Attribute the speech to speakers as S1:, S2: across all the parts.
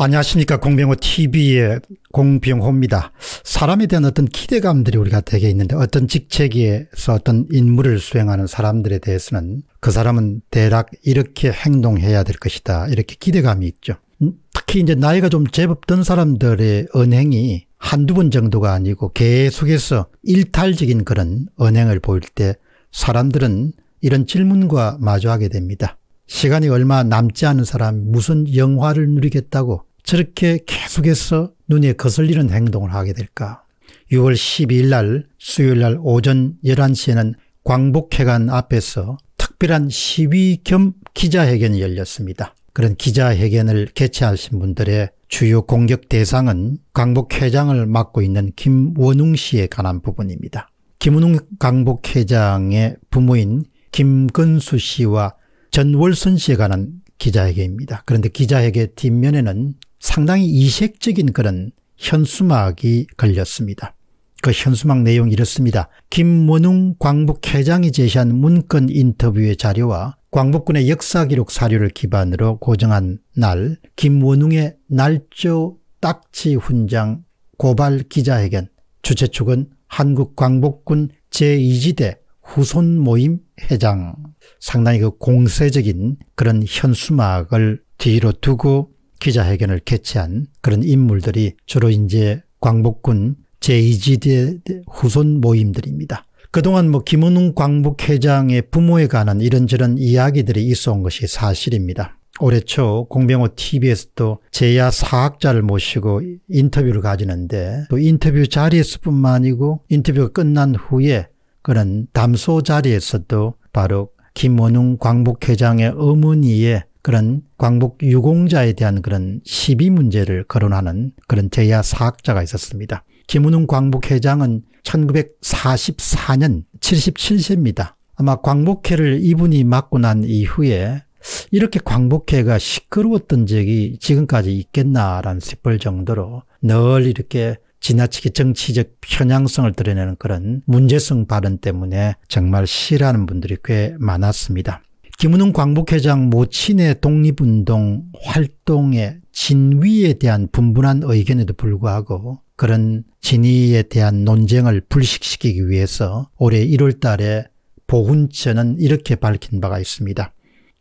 S1: 안녕하십니까 공병호 TV의 공병호입니다. 사람에 대한 어떤 기대감들이 우리가 되게 있는데 어떤 직책에서 어떤 인물을 수행하는 사람들에 대해서는 그 사람은 대략 이렇게 행동해야 될 것이다 이렇게 기대감이 있죠. 음, 특히 이제 나이가 좀 제법 든 사람들의 언행이 한두 번 정도가 아니고 계속해서 일탈적인 그런 언행을 보일 때 사람들은 이런 질문과 마주하게 됩니다. 시간이 얼마 남지 않은 사람 무슨 영화를 누리겠다고 저렇게 계속해서 눈에 거슬리는 행동을 하게 될까? 6월 12일 날 수요일 날 오전 11시에는 광복회관 앞에서 특별한 시위 겸 기자회견이 열렸습니다. 그런 기자회견을 개최하신 분들의 주요 공격 대상은 광복회장을 맡고 있는 김원웅 씨에 관한 부분입니다. 김원웅 광복회장의 부모인 김근수 씨와 전월순 씨에 관한 기자회견입니다. 그런데 기자회견 뒷면에는 상당히 이색적인 그런 현수막이 걸렸습니다. 그 현수막 내용이 이렇습니다. 김문웅광복회장이 제시한 문건 인터뷰의 자료와 광복군의 역사기록 사료를 기반으로 고정한 날김문웅의 날조 딱지 훈장 고발 기자회견 주최 측은 한국광복군 제2지대 후손모임 회장 상당히 그 공세적인 그런 현수막을 뒤로 두고 기자회견을 개최한 그런 인물들이 주로 이제 광복군 제2지대 후손 모임들입니다. 그동안 뭐 김은웅 광복회장의 부모에 관한 이런저런 이야기들이 있어 온 것이 사실입니다. 올해 초 공병호 tv에서도 제야 사학자를 모시고 인터뷰를 가지는데 또 인터뷰 자리에서뿐만 아니고 인터뷰가 끝난 후에 그는 담소 자리에서도 바로 김원웅 광복회장의 어머니의 그런 광복 유공자에 대한 그런 시비 문제를 거론하는 그런 제야 사학자가 있었습니다. 김은웅 광복회장은 1944년 77세입니다. 아마 광복회를 이분이 맡고 난 이후에 이렇게 광복회가 시끄러웠던 적이 지금까지 있겠나라는 싶을 정도로 늘 이렇게 지나치게 정치적 편향성을 드러내는 그런 문제성 발언 때문에 정말 싫어하는 분들이 꽤 많았습니다. 김은웅 광복회장 모친의 독립운동 활동의 진위에 대한 분분한 의견에도 불구하고 그런 진위에 대한 논쟁을 불식시키기 위해서 올해 1월 달에 보훈처는 이렇게 밝힌 바가 있습니다.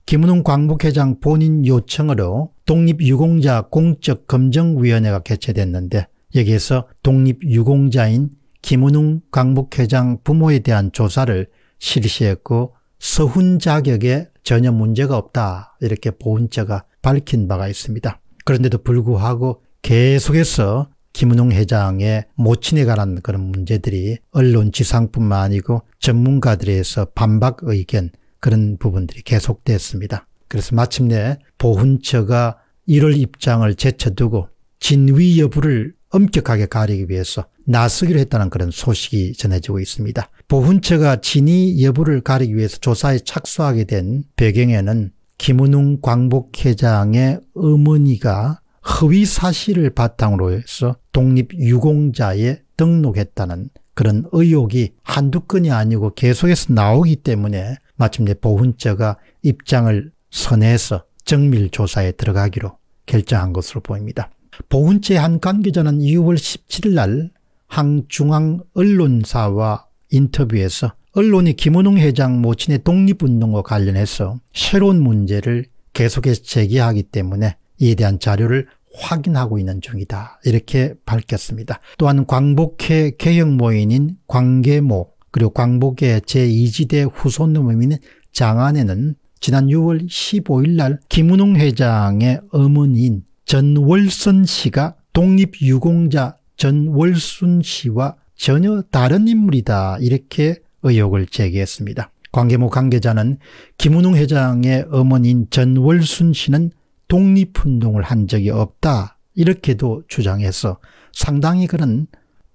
S1: 김은웅 광복회장 본인 요청으로 독립유공자 공적검정위원회가 개최됐는데 여기에서 독립유공자인 김은웅 광복회장 부모에 대한 조사를 실시했고 서훈 자격에 전혀 문제가 없다 이렇게 보훈처가 밝힌 바가 있습니다. 그런데도 불구하고 계속해서 김은웅 회장의 모친에 관한 그런 문제들이 언론 지상뿐만 아니고 전문가들에서 반박 의견 그런 부분들이 계속됐습니다. 그래서 마침내 보훈처가 이럴 입장을 제쳐두고 진위 여부를 엄격하게 가리기 위해서 나서기로 했다는 그런 소식이 전해지고 있습니다. 보훈처가 진위 여부를 가리기 위해서 조사에 착수하게 된 배경에는 김은웅 광복회장의 어머니가 허위 사실을 바탕으로 해서 독립유공자에 등록했다는 그런 의혹이 한두 건이 아니고 계속해서 나오기 때문에 마침내 보훈처가 입장을 선해서 정밀 조사에 들어가기로 결정한 것으로 보입니다. 보훈체 한 관계자는 2월 17일 날 항중앙 언론사와 인터뷰에서 언론이 김은웅 회장 모친의 독립운동과 관련해서 새로운 문제를 계속해서 제기하기 때문에 이에 대한 자료를 확인하고 있는 중이다 이렇게 밝혔습니다. 또한 광복회 개혁 모인인 광계모 그리고 광복회 제2지대 후손 의미는 장안에는 지난 6월 15일 날 김은웅 회장의 어머니인 전월순 씨가 독립유공자 전월순 씨와 전혀 다른 인물이다 이렇게 의혹을 제기했습니다. 관계모 관계자는 김은웅 회장의 어머니인 전월순 씨는 독립운동을 한 적이 없다 이렇게도 주장해서 상당히 그런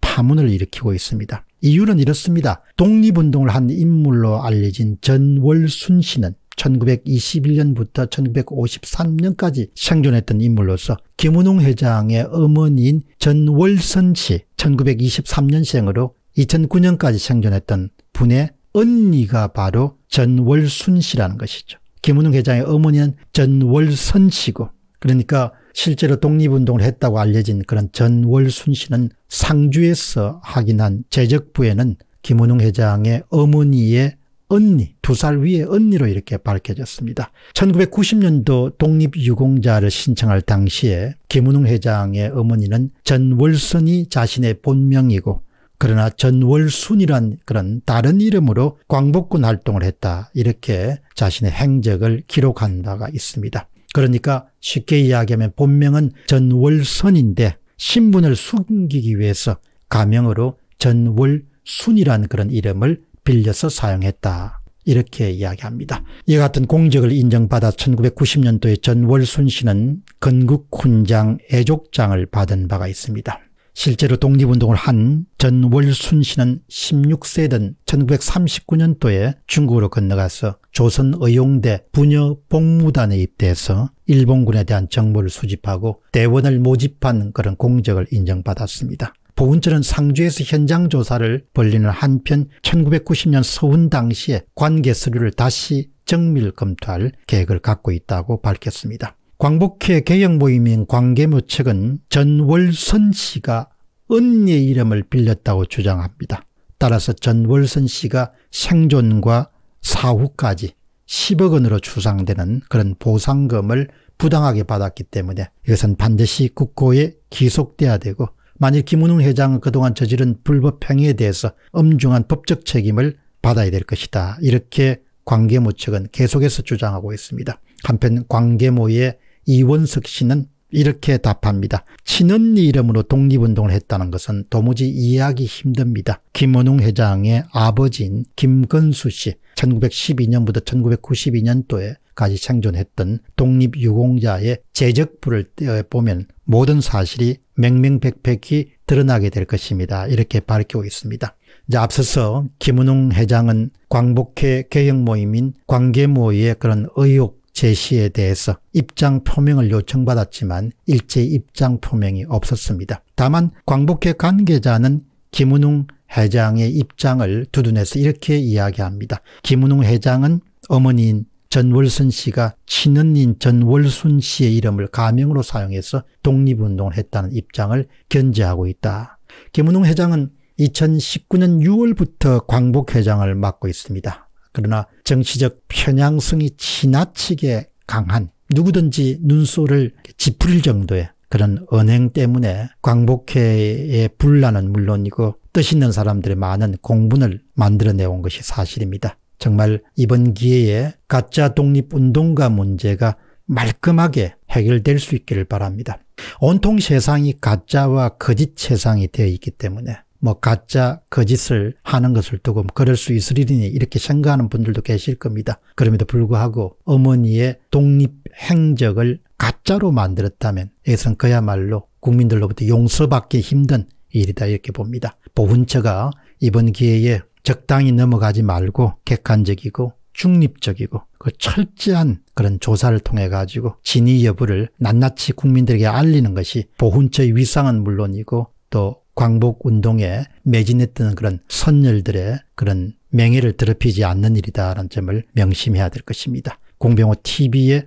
S1: 파문을 일으키고 있습니다. 이유는 이렇습니다. 독립운동을 한 인물로 알려진 전월순 씨는 1921년부터 1953년까지 생존했던 인물로서 김은웅 회장의 어머니인 전월선 씨 1923년생으로 2009년까지 생존했던 분의 언니가 바로 전월순 씨라는 것이죠. 김은웅 회장의 어머니는 전월선 씨고 그러니까 실제로 독립운동을 했다고 알려진 그런 전월순 씨는 상주에서 확인한 제적부에는 김은웅 회장의 어머니의 언니, 두 살 위의 언니로 이렇게 밝혀졌습니다. 1990년도 독립유공자를 신청할 당시에 김은웅 회장의 어머니는 전월선이 자신의 본명이고 그러나 전월순이란 그런 다른 이름으로 광복군 활동을 했다 이렇게 자신의 행적을 기록한 바가 있습니다. 그러니까 쉽게 이야기하면 본명은 전월선인데 신분을 숨기기 위해서 가명으로 전월순이라는 그런 이름을 빌려서 사용했다. 이렇게 이야기합니다. 이와 같은 공적을 인정받아 1990년도에 전월순 씨는 건국훈장 애족장을 받은 바가 있습니다. 실제로 독립운동을 한 전월순 씨는 16세든 1939년도에 중국으로 건너가서 조선의용대 부녀복무단에 입대해서 일본군에 대한 정보를 수집하고 대원을 모집한 그런 공적을 인정받았습니다. 보훈처는 상주에서 현장 조사를 벌리는 한편 1990년 서훈 당시에 관계 서류를 다시 정밀 검토할 계획을 갖고 있다고 밝혔습니다. 광복회 개혁 모임인 관계무 측은 전월선 씨가 은의 이름을 빌렸다고 주장합니다. 따라서 전월선 씨가 생존과 사후까지 10억 원으로 추상되는 그런 보상금을 부당하게 받았기 때문에 이것은 반드시 국고에 기속돼야 되고 만일 김은웅 회장은 그동안 저지른 불법 행위에 대해서 엄중한 법적 책임을 받아야 될 것이다. 이렇게 관계모 측은 계속해서 주장하고 있습니다. 한편 관계모의 이원석 씨는 이렇게 답합니다. 친언니 이름으로 독립운동을 했다는 것은 도무지 이해하기 힘듭니다. 김은웅 회장의 아버지인 김건수 씨 1912년부터 1992년도에 까지 생존했던 독립유공자의 재적부를 떼어 보면 모든 사실이 맹명백백히 드러나게 될 것입니다. 이렇게 밝히고 있습니다. 이제 앞서서 김은웅 회장은 광복회 개혁 모임인 광개모의 그런 의혹 제시에 대해서 입장 표명을 요청받았지만 일제 입장 표명이 없었습니다. 다만 광복회 관계자는 김은웅 회장의 입장을 두둔해서 이렇게 이야기합니다. 김은웅 회장은 어머니인 전월순 씨가 친언니인 전월순 씨의 이름을 가명으로 사용해서 독립운동을 했다는 입장을 견제하고 있다. 김은웅 회장은 2019년 6월부터 광복 회장을 맡고 있습니다. 그러나 정치적 편향성이 지나치게 강한 누구든지 눈소를 찌푸릴 정도의 그런 언행 때문에 광복회의 분란은 물론이고 뜻 있는 사람들의 많은 공분을 만들어내온 것이 사실입니다. 정말 이번 기회에 가짜 독립운동가 문제가 말끔하게 해결될 수 있기를 바랍니다. 온통 세상이 가짜와 거짓 세상이 되어 있기 때문에 뭐 가짜 거짓을 하는 것을 두고 그럴 수 있으리니 이렇게 생각하는 분들도 계실 겁니다. 그럼에도 불구하고 어머니의 독립 행적을 가짜로 만들었다면 이것은 그야말로 국민들로부터 용서받기 힘든 일이다 이렇게 봅니다. 보훈처가 이번 기회에 적당히 넘어가지 말고 객관적이고 중립적이고 그 철저한 그런 조사를 통해 가지고 진위 여부를 낱낱이 국민들에게 알리는 것이 보훈처의 위상은 물론이고 또 광복운동에 매진했던 그런 선열들의 그런 명예를 더럽히지 않는 일이다라는 점을 명심해야 될 것입니다. 공병호 TV의